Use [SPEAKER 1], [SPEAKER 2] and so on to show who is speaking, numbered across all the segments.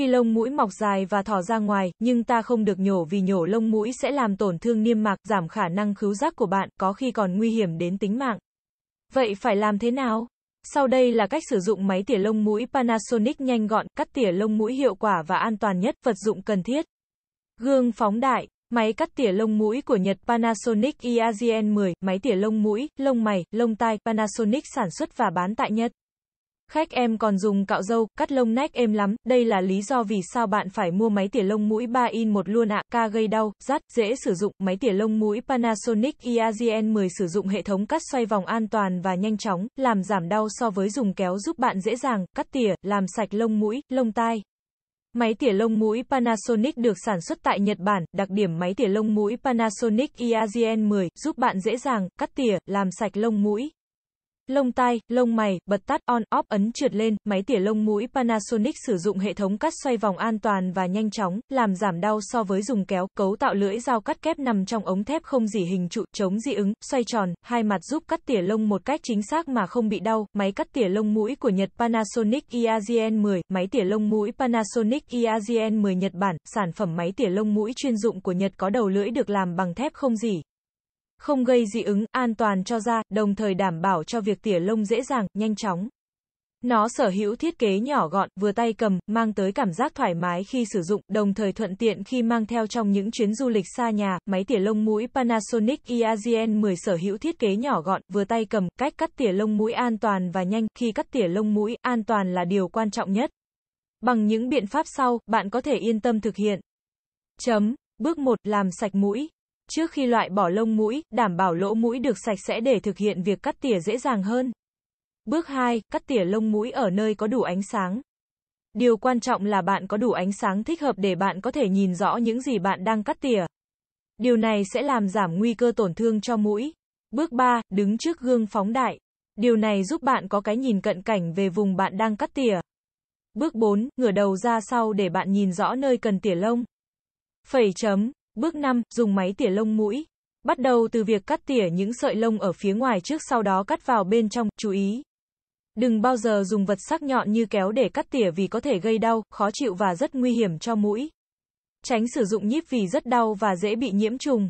[SPEAKER 1] khi lông mũi mọc dài và thò ra ngoài, nhưng ta không được nhổ vì nhổ lông mũi sẽ làm tổn thương niêm mạc, giảm khả năng khứu giác của bạn, có khi còn nguy hiểm đến tính mạng. Vậy phải làm thế nào? Sau đây là cách sử dụng máy tỉa lông mũi Panasonic nhanh gọn, cắt tỉa lông mũi hiệu quả và an toàn nhất, vật dụng cần thiết. Gương phóng đại, máy cắt tỉa lông mũi của Nhật Panasonic iazn 10 máy tỉa lông mũi, lông mày, lông tai, Panasonic sản xuất và bán tại Nhật. Khách em còn dùng cạo râu cắt lông nách êm lắm, đây là lý do vì sao bạn phải mua máy tỉa lông mũi 3 in một luôn ạ, à. ca gây đau, rát, dễ sử dụng, máy tỉa lông mũi Panasonic EAGN 10 sử dụng hệ thống cắt xoay vòng an toàn và nhanh chóng, làm giảm đau so với dùng kéo giúp bạn dễ dàng, cắt tỉa, làm sạch lông mũi, lông tai. Máy tỉa lông mũi Panasonic được sản xuất tại Nhật Bản, đặc điểm máy tỉa lông mũi Panasonic EAGN 10 giúp bạn dễ dàng, cắt tỉa, làm sạch lông mũi, Lông tai, lông mày, bật tắt on off ấn trượt lên, máy tỉa lông mũi Panasonic sử dụng hệ thống cắt xoay vòng an toàn và nhanh chóng, làm giảm đau so với dùng kéo, cấu tạo lưỡi dao cắt kép nằm trong ống thép không dỉ hình trụ, chống dị ứng, xoay tròn, hai mặt giúp cắt tỉa lông một cách chính xác mà không bị đau. Máy cắt tỉa lông mũi của Nhật Panasonic EAGN 10, máy tỉa lông mũi Panasonic EAGN 10 Nhật Bản, sản phẩm máy tỉa lông mũi chuyên dụng của Nhật có đầu lưỡi được làm bằng thép không dỉ, không gây dị ứng, an toàn cho da, đồng thời đảm bảo cho việc tỉa lông dễ dàng, nhanh chóng. Nó sở hữu thiết kế nhỏ gọn, vừa tay cầm, mang tới cảm giác thoải mái khi sử dụng, đồng thời thuận tiện khi mang theo trong những chuyến du lịch xa nhà. Máy tỉa lông mũi Panasonic EasyN 10 sở hữu thiết kế nhỏ gọn, vừa tay cầm, cách cắt tỉa lông mũi an toàn và nhanh. Khi cắt tỉa lông mũi, an toàn là điều quan trọng nhất. Bằng những biện pháp sau, bạn có thể yên tâm thực hiện. Chấm. Bước 1. Làm sạch mũi. Trước khi loại bỏ lông mũi, đảm bảo lỗ mũi được sạch sẽ để thực hiện việc cắt tỉa dễ dàng hơn. Bước 2, cắt tỉa lông mũi ở nơi có đủ ánh sáng. Điều quan trọng là bạn có đủ ánh sáng thích hợp để bạn có thể nhìn rõ những gì bạn đang cắt tỉa. Điều này sẽ làm giảm nguy cơ tổn thương cho mũi. Bước 3, đứng trước gương phóng đại. Điều này giúp bạn có cái nhìn cận cảnh về vùng bạn đang cắt tỉa. Bước 4, ngửa đầu ra sau để bạn nhìn rõ nơi cần tỉa lông. Phẩy chấm, Bước 5, dùng máy tỉa lông mũi. Bắt đầu từ việc cắt tỉa những sợi lông ở phía ngoài trước sau đó cắt vào bên trong, chú ý. Đừng bao giờ dùng vật sắc nhọn như kéo để cắt tỉa vì có thể gây đau, khó chịu và rất nguy hiểm cho mũi. Tránh sử dụng nhíp vì rất đau và dễ bị nhiễm trùng.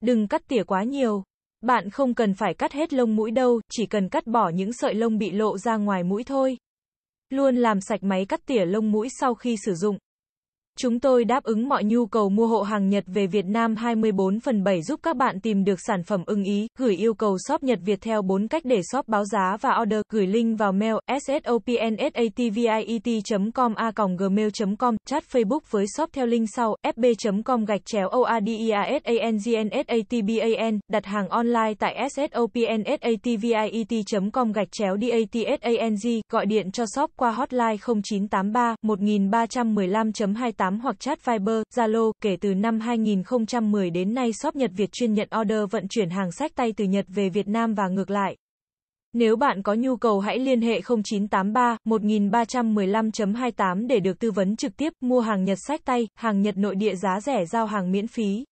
[SPEAKER 1] Đừng cắt tỉa quá nhiều. Bạn không cần phải cắt hết lông mũi đâu, chỉ cần cắt bỏ những sợi lông bị lộ ra ngoài mũi thôi. Luôn làm sạch máy cắt tỉa lông mũi sau khi sử dụng. Chúng tôi đáp ứng mọi nhu cầu mua hộ hàng Nhật về Việt Nam 24 phần 7 giúp các bạn tìm được sản phẩm ưng ý, gửi yêu cầu shop Nhật Việt theo 4 cách để shop báo giá và order, gửi link vào mail sopnsatviet.com a gmail.com, chat Facebook với shop theo link sau, fb.com gạch chéo oadiasangnsatban, đặt hàng online tại sopnsatviet.com gạch chéo datsang, gọi điện cho shop qua hotline 0983 1315 28 8 hoặc chat Viber, Zalo. Kể từ năm 2010 đến nay shop Nhật Việt chuyên nhận order vận chuyển hàng sách tay từ Nhật về Việt Nam và ngược lại. Nếu bạn có nhu cầu hãy liên hệ 0983 1315.28 để được tư vấn trực tiếp, mua hàng Nhật sách tay, hàng Nhật nội địa giá rẻ giao hàng miễn phí.